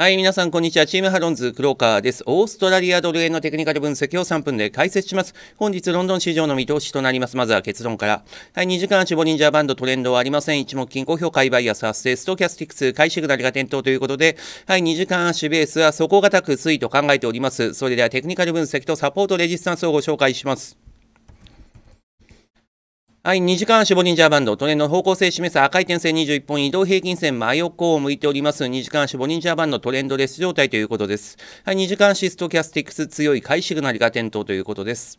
はい、皆さん、こんにちは。チームハロンズ、黒川です。オーストラリアドル円のテクニカル分析を3分で解説します。本日、ロンドン市場の見通しとなります。まずは結論から。はい、2時間足ボリンジャーバンドトレンドはありません。一目均衡表、買いバイアス発生、ストキャスティクス、買いシグナルが点灯ということで、はい、2時間足ベースは底堅く推移と考えております。それでは、テクニカル分析とサポートレジスタンスをご紹介します。はい、2時間足ボ守ジャーバンド、トレンドの方向性示す赤い点線21本移動平均線真横を向いております。2時間足ボ守ジャーバンドトレンドレス状態ということです。はい、2時間足ストキャスティックス強い買いシグナルが点灯ということです。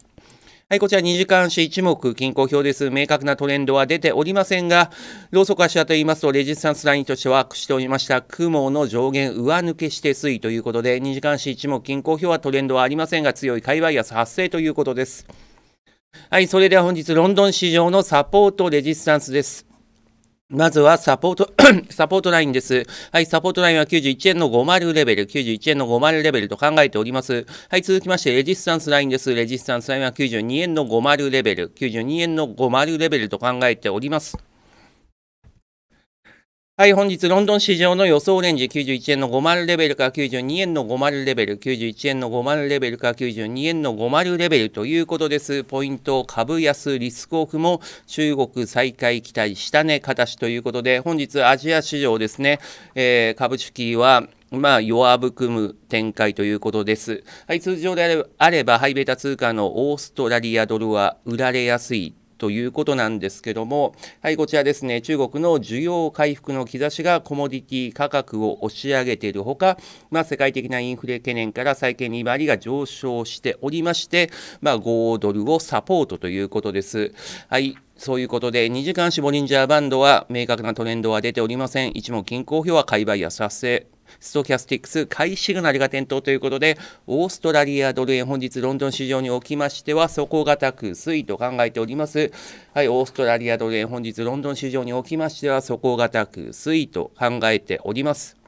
はい、こちら2時間足一目均衡表です。明確なトレンドは出ておりませんが、ローソク足はと言いますと、レジスタンスラインとしてワークしておりました。雲の上限上抜けして推移ということで、2時間足一目均衡表はトレンドはありませんが、強い買いバイアス発生ということです。はい、それでは本日、ロンドン市場のサポートレジスタンスです。まずはサポート サポートラインです。はい、サポートラインは91円の50レベル、91円の50レベルと考えております。はい、続きまして、レジスタンスラインです。レジスタンスラインは92円の50レベル、92円の50レベルと考えております。はい、本日ロンドン市場の予想レンジ91円の50レベルから92円の50レベル、91円の50レベルから92円の50レベルということです。ポイント、株安、リスクオフも中国再開期待、下値形ということで、本日アジア市場ですね、えー、株式はまあ、弱含む展開ということです。はい、通常であれば、ハイベータ通貨のオーストラリアドルは売られやすいということなんですけども、はい、こちらですね、中国の需要回復の兆しがコモディティ価格を押し上げているほか、まあ、世界的なインフレ懸念から債券利回りが上昇しておりまして、まあ、5ドルをサポートということです。はい。そういうことで、2時間死ボリンジャーバンドは明確なトレンドは出ておりません。一目均衡表は買いバイヤー発生。ストキャスティックス買いシグナルが点灯ということで、オーストラリアドル円、本日ロンドン市場におきましては、底堅く推移と考えております。はい、オーストラリアドル円、本日ロンドン市場におきましては、底堅く推移と考えております。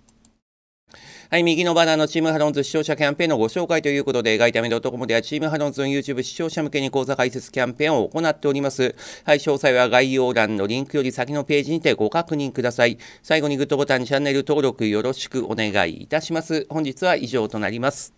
はい、右のバナーのチームハロンズ視聴者キャンペーンのご紹介ということで、ガイタメ .com ではチームハロンズの YouTube 視聴者向けに講座解説キャンペーンを行っております。はい、詳細は概要欄のリンクより先のページにてご確認ください。最後にグッドボタン、チャンネル登録よろしくお願いいたします。本日は以上となります。